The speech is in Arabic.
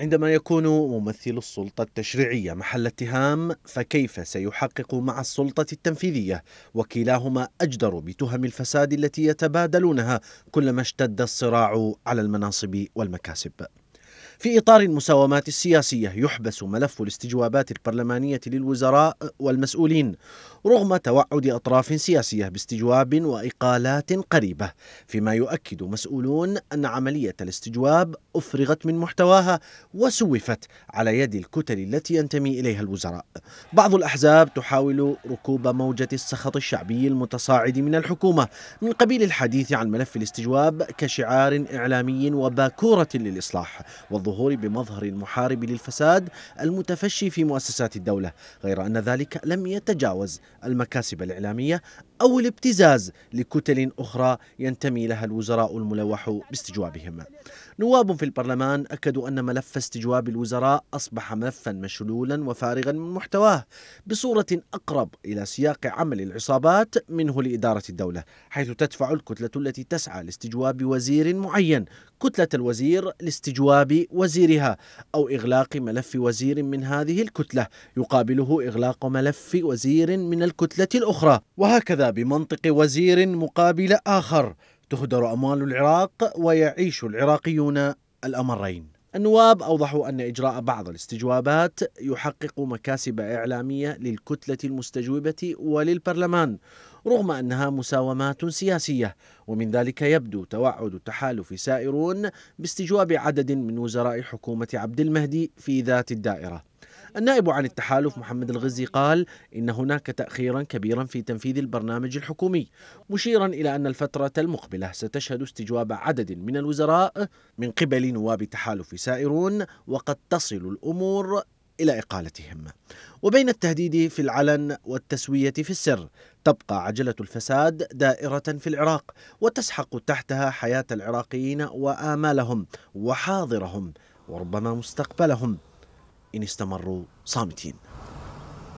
عندما يكون ممثل السلطة التشريعية محل اتهام فكيف سيحقق مع السلطة التنفيذية وكلاهما أجدر بتهم الفساد التي يتبادلونها كلما اشتد الصراع على المناصب والمكاسب في إطار المساومات السياسية يحبس ملف الاستجوابات البرلمانية للوزراء والمسؤولين رغم توعد أطراف سياسية باستجواب وإقالات قريبة فيما يؤكد مسؤولون أن عملية الاستجواب أفرغت من محتواها وسوفت على يد الكتل التي ينتمي إليها الوزراء بعض الأحزاب تحاول ركوب موجة السخط الشعبي المتصاعد من الحكومة من قبيل الحديث عن ملف الاستجواب كشعار إعلامي وباكورة للإصلاح والظهور الظهور بمظهر محارب للفساد المتفشي في مؤسسات الدولة غير أن ذلك لم يتجاوز المكاسب الإعلامية أو الابتزاز لكتل أخرى ينتمي لها الوزراء الملوح باستجوابهم نواب في البرلمان أكدوا أن ملف استجواب الوزراء أصبح ملفا مشلولا وفارغا من محتواه بصورة أقرب إلى سياق عمل العصابات منه لإدارة الدولة حيث تدفع الكتلة التي تسعى لاستجواب وزير معين كتلة الوزير لاستجواب وزيرها أو إغلاق ملف وزير من هذه الكتلة يقابله إغلاق ملف وزير من الكتلة الأخرى وهكذا بمنطق وزير مقابل آخر تهدر أموال العراق ويعيش العراقيون الأمرين النواب أوضحوا أن إجراء بعض الاستجوابات يحقق مكاسب إعلامية للكتلة المستجوبة وللبرلمان رغم أنها مساومات سياسية ومن ذلك يبدو توعد تحالف سائرون باستجواب عدد من وزراء حكومة عبد المهدي في ذات الدائرة النائب عن التحالف محمد الغزي قال إن هناك تأخيرا كبيرا في تنفيذ البرنامج الحكومي مشيرا إلى أن الفترة المقبلة ستشهد استجواب عدد من الوزراء من قبل نواب تحالف سائرون وقد تصل الأمور إلى إقالتهم وبين التهديد في العلن والتسوية في السر تبقى عجلة الفساد دائرة في العراق وتسحق تحتها حياة العراقيين وآمالهم وحاضرهم وربما مستقبلهم إن استمروا صامتين